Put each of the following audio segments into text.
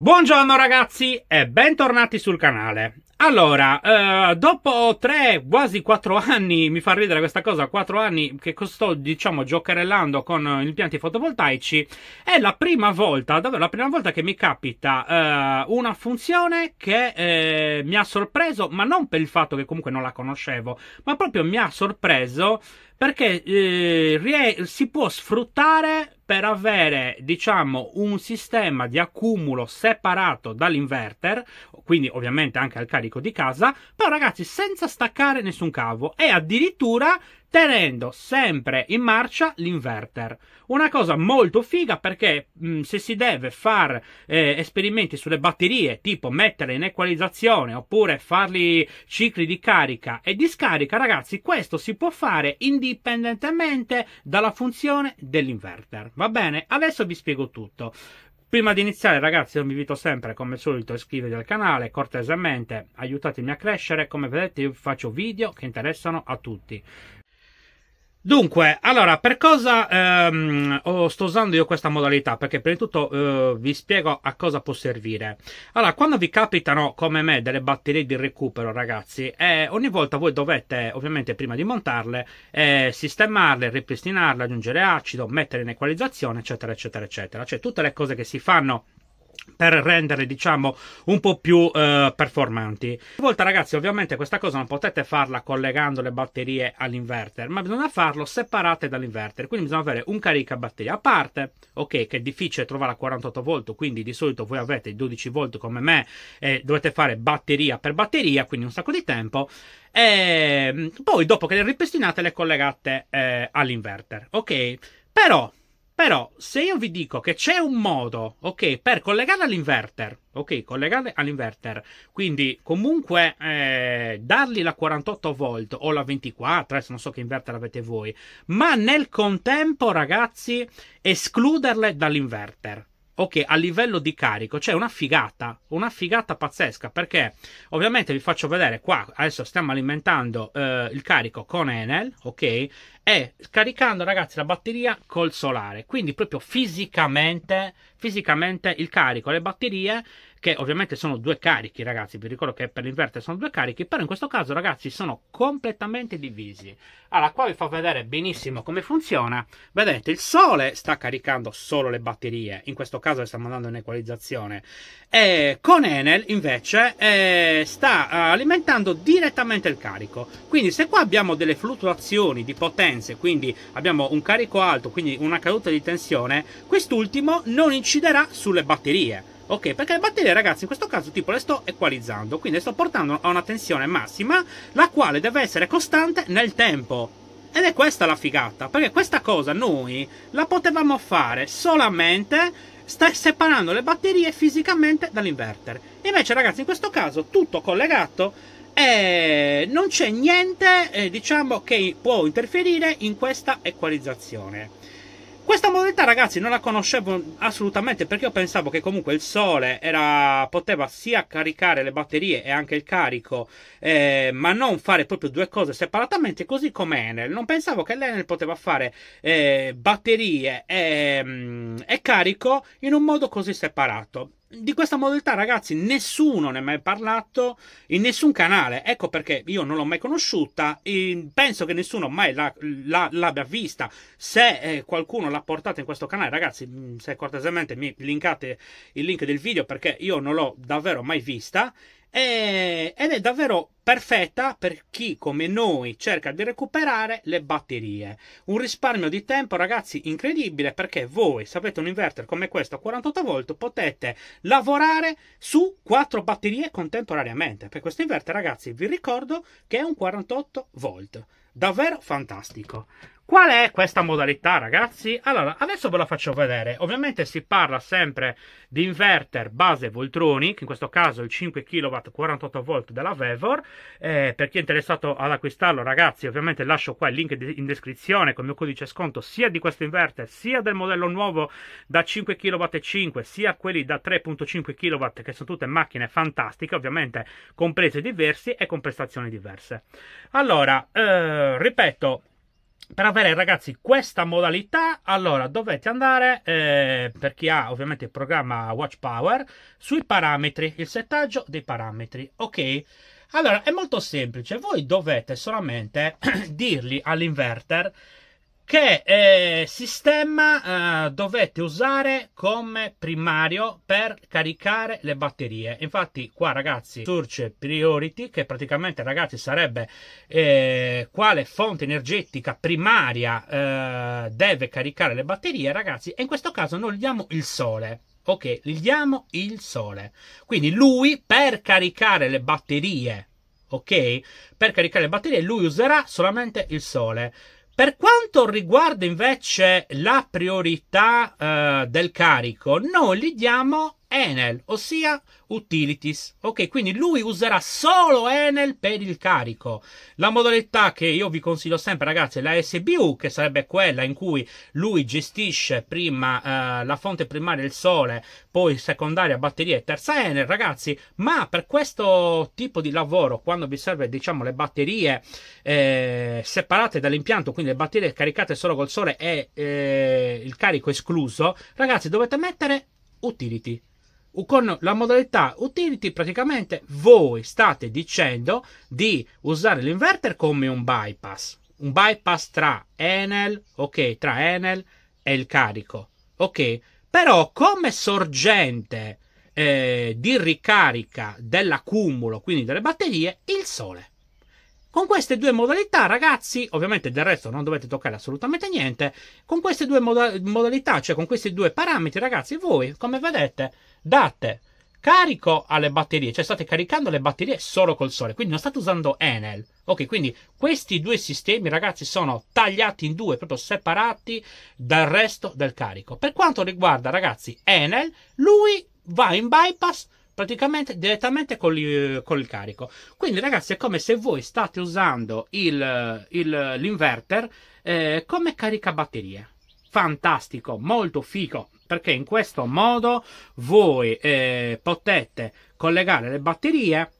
Buongiorno ragazzi e bentornati sul canale. Allora, eh, dopo tre, quasi quattro anni, mi fa ridere questa cosa, quattro anni che sto, diciamo, giocherellando con eh, impianti fotovoltaici, è la prima volta, davvero la prima volta che mi capita eh, una funzione che eh, mi ha sorpreso, ma non per il fatto che comunque non la conoscevo, ma proprio mi ha sorpreso perché eh, si può sfruttare per avere diciamo un sistema di accumulo separato dall'inverter quindi ovviamente anche al carico di casa però ragazzi senza staccare nessun cavo e addirittura tenendo sempre in marcia l'inverter. Una cosa molto figa perché mh, se si deve fare eh, esperimenti sulle batterie, tipo metterle in equalizzazione oppure farli cicli di carica e di scarica, ragazzi, questo si può fare indipendentemente dalla funzione dell'inverter. Va bene? Adesso vi spiego tutto. Prima di iniziare, ragazzi, io vi invito sempre, come al solito, a iscrivervi al canale cortesemente, aiutatemi a crescere. Come vedete, io faccio video che interessano a tutti. Dunque, allora, per cosa ehm, sto usando io questa modalità? Perché prima di tutto eh, vi spiego a cosa può servire. Allora, quando vi capitano, come me, delle batterie di recupero, ragazzi, eh, ogni volta voi dovete, ovviamente, prima di montarle, eh, sistemarle, ripristinarle, aggiungere acido, mettere in equalizzazione, eccetera, eccetera, eccetera. Cioè, tutte le cose che si fanno per renderle diciamo un po' più eh, performanti. Volta ragazzi, ovviamente questa cosa non potete farla collegando le batterie all'inverter, ma bisogna farlo separate dall'inverter, quindi bisogna avere un caricabatteria a parte, ok, che è difficile trovare a 48 volt, quindi di solito voi avete 12 volt come me e dovete fare batteria per batteria, quindi un sacco di tempo e ehm, poi dopo che le ripristinate le collegate eh, all'inverter, ok? Però però, se io vi dico che c'è un modo, ok, per collegarla all'inverter, ok, collegarla all'inverter, quindi comunque eh, dargli la 48 volt o la 24, adesso non so che inverter avete voi, ma nel contempo, ragazzi, escluderle dall'inverter ok, a livello di carico, cioè una figata, una figata pazzesca, perché ovviamente vi faccio vedere qua, adesso stiamo alimentando eh, il carico con Enel, ok, è scaricando ragazzi la batteria col solare quindi proprio fisicamente fisicamente il carico le batterie che ovviamente sono due carichi ragazzi vi ricordo che per l'inverter sono due carichi però in questo caso ragazzi sono completamente divisi allora qua vi fa vedere benissimo come funziona vedete il sole sta caricando solo le batterie in questo caso stiamo andando in equalizzazione e con Enel invece eh, sta eh, alimentando direttamente il carico quindi se qua abbiamo delle fluttuazioni di potenza intense, quindi abbiamo un carico alto, quindi una caduta di tensione, quest'ultimo non inciderà sulle batterie. Ok, perché le batterie, ragazzi, in questo caso tipo le sto equalizzando, quindi le sto portando a una tensione massima, la quale deve essere costante nel tempo. Ed è questa la figata, perché questa cosa noi la potevamo fare solamente separando le batterie fisicamente dall'inverter. Invece, ragazzi, in questo caso tutto collegato e eh, non c'è niente eh, diciamo che può interferire in questa equalizzazione questa modalità ragazzi non la conoscevo assolutamente perché io pensavo che comunque il sole era, poteva sia caricare le batterie e anche il carico eh, ma non fare proprio due cose separatamente così come Enel non pensavo che l'Enel poteva fare eh, batterie e, mm, e carico in un modo così separato di questa modalità, ragazzi, nessuno ne ha mai parlato in nessun canale. Ecco perché io non l'ho mai conosciuta. penso che nessuno mai la, la, l'abbia vista. Se eh, qualcuno l'ha portata in questo canale, ragazzi, mm, se cortesemente mi linkate il link del video perché io non l'ho davvero mai vista. E, ed è davvero perfetta per chi come noi cerca di recuperare le batterie. Un risparmio di tempo, ragazzi, incredibile perché voi sapete un inverter come questo a 48 volt potete lavorare su quattro batterie contemporaneamente. Per questo inverter, ragazzi, vi ricordo che è un 48 volt. Davvero fantastico. Qual è questa modalità, ragazzi? Allora, adesso ve la faccio vedere. Ovviamente si parla sempre di inverter base Voltroni, che in questo caso è il 5 kW 48V della Vevor. Eh, per chi è interessato ad acquistarlo, ragazzi, ovviamente lascio qua il link in descrizione con il mio codice sconto sia di questo inverter, sia del modello nuovo da 5 kW e 5, sia quelli da 3.5 kW, che sono tutte macchine fantastiche, ovviamente con prezzi diversi e con prestazioni diverse. Allora, eh, ripeto, per avere ragazzi questa modalità allora dovete andare eh, per chi ha ovviamente il programma Watch Power sui parametri il settaggio dei parametri ok allora è molto semplice voi dovete solamente dirgli all'inverter che eh, sistema eh, dovete usare come primario per caricare le batterie infatti qua ragazzi Surge Priority che praticamente ragazzi sarebbe eh, quale fonte energetica primaria eh, deve caricare le batterie ragazzi e in questo caso noi diamo il sole ok gli diamo il sole quindi lui per caricare le batterie ok per caricare le batterie lui userà solamente il sole per quanto riguarda invece la priorità eh, del carico, noi gli diamo Enel, ossia Utilities. Ok, quindi lui userà solo Enel per il carico. La modalità che io vi consiglio sempre, ragazzi, è la SBU, che sarebbe quella in cui lui gestisce prima eh, la fonte primaria il sole, poi secondaria batteria e terza Enel, ragazzi. Ma per questo tipo di lavoro, quando vi serve, diciamo, le batterie eh, separate dall'impianto, quindi le batterie caricate solo col sole e eh, il carico escluso, ragazzi, dovete mettere Utility con la modalità utility praticamente voi state dicendo di usare l'inverter come un bypass, un bypass tra Enel, ok, tra Enel e il carico, ok, però come sorgente eh, di ricarica dell'accumulo, quindi delle batterie, il sole. Con queste due modalità, ragazzi, ovviamente del resto non dovete toccare assolutamente niente, con queste due moda- modalità, cioè con questi due parametri, ragazzi, voi, come vedete, date carico alle batterie, cioè state caricando le batterie solo col sole, quindi non state usando Enel. Ok, quindi questi due sistemi, ragazzi, sono tagliati in due, proprio separati dal resto del carico. Per quanto riguarda, ragazzi, Enel, lui va in bypass praticamente direttamente con, il eh, carico. Quindi, ragazzi, è come se voi state usando il, il, l'inverter eh, come caricabatterie. Fantastico, molto figo, perché in questo modo voi eh, potete collegare le batterie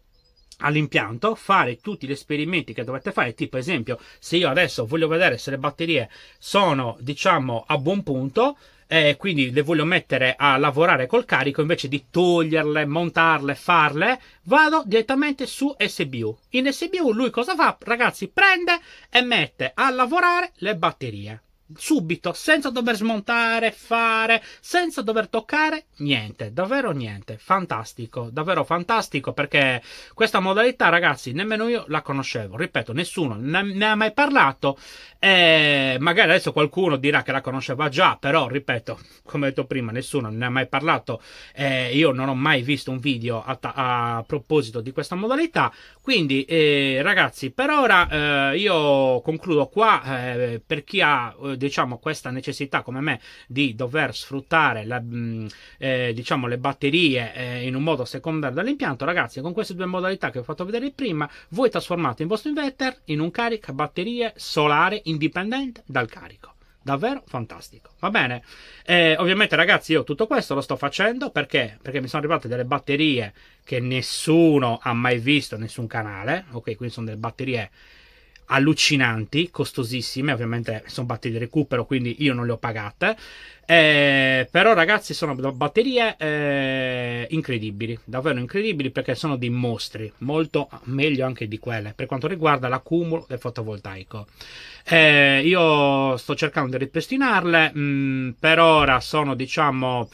all'impianto, fare tutti gli esperimenti che dovete fare, tipo esempio se io adesso voglio vedere se le batterie sono diciamo a buon punto eh, quindi le voglio mettere a lavorare col carico invece di toglierle, montarle, farle, vado direttamente su SBU. In SBU lui cosa fa? Ragazzi, prende e mette a lavorare le batterie subito, senza dover smontare, fare, senza dover toccare niente, davvero niente. Fantastico, davvero fantastico perché questa modalità, ragazzi, nemmeno io la conoscevo. Ripeto, nessuno ne, ne ha mai parlato. E magari adesso qualcuno dirà che la conosceva già, però ripeto, come ho detto prima, nessuno ne ha mai parlato. E io non ho mai visto un video a, ta- a proposito di questa modalità. Quindi, eh, ragazzi, per ora eh, io concludo qua. Eh, per chi ha eh, diciamo, questa necessità come me di dover sfruttare la, mm, eh, diciamo, le batterie eh, in un modo secondario dall'impianto, ragazzi, con queste due modalità che ho fatto vedere prima, voi trasformate il vostro inverter in un carica batterie solare indipendente dal carico davvero fantastico. Va bene? Eh, ovviamente, ragazzi, io tutto questo lo sto facendo perché? Perché mi sono arrivate delle batterie che nessuno ha mai visto, nessun canale. Ok, quindi sono delle batterie allucinanti, costosissime, ovviamente sono batterie di recupero, quindi io non le ho pagate. Eh, però ragazzi sono batterie eh, incredibili, davvero incredibili perché sono dei mostri, molto meglio anche di quelle per quanto riguarda l'accumulo del fotovoltaico. Eh, io sto cercando di ripristinarle, mh, mm, per ora sono diciamo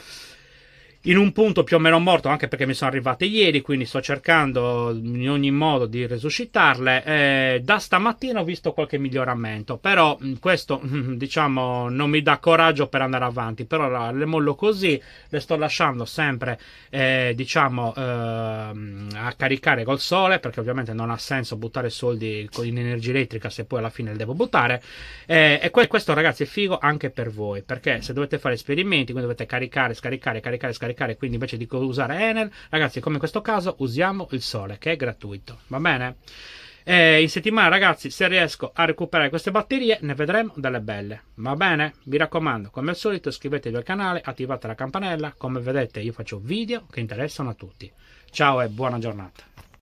in un punto più o meno morto, anche perché mi sono arrivate ieri, quindi sto cercando in ogni modo di resuscitarle. Eh, da stamattina ho visto qualche miglioramento, però mm, questo diciamo non mi dà coraggio per andare avanti. Per ora le mollo così, le sto lasciando sempre eh, diciamo eh, a caricare col sole, perché ovviamente non ha senso buttare soldi in energia elettrica se poi alla fine le devo buttare. Eh, e questo ragazzi è figo anche per voi, perché se dovete fare esperimenti, quindi dovete caricare, scaricare, caricare, scaricare caricare, quindi invece di usare Enel, ragazzi, come in questo caso, usiamo il sole che è gratuito. Va bene? E in settimana, ragazzi, se riesco a recuperare queste batterie, ne vedremo delle belle. Va bene? mi raccomando, come al solito, iscrivetevi al canale, attivate la campanella. Come vedete, io faccio video che interessano a tutti. Ciao e buona giornata.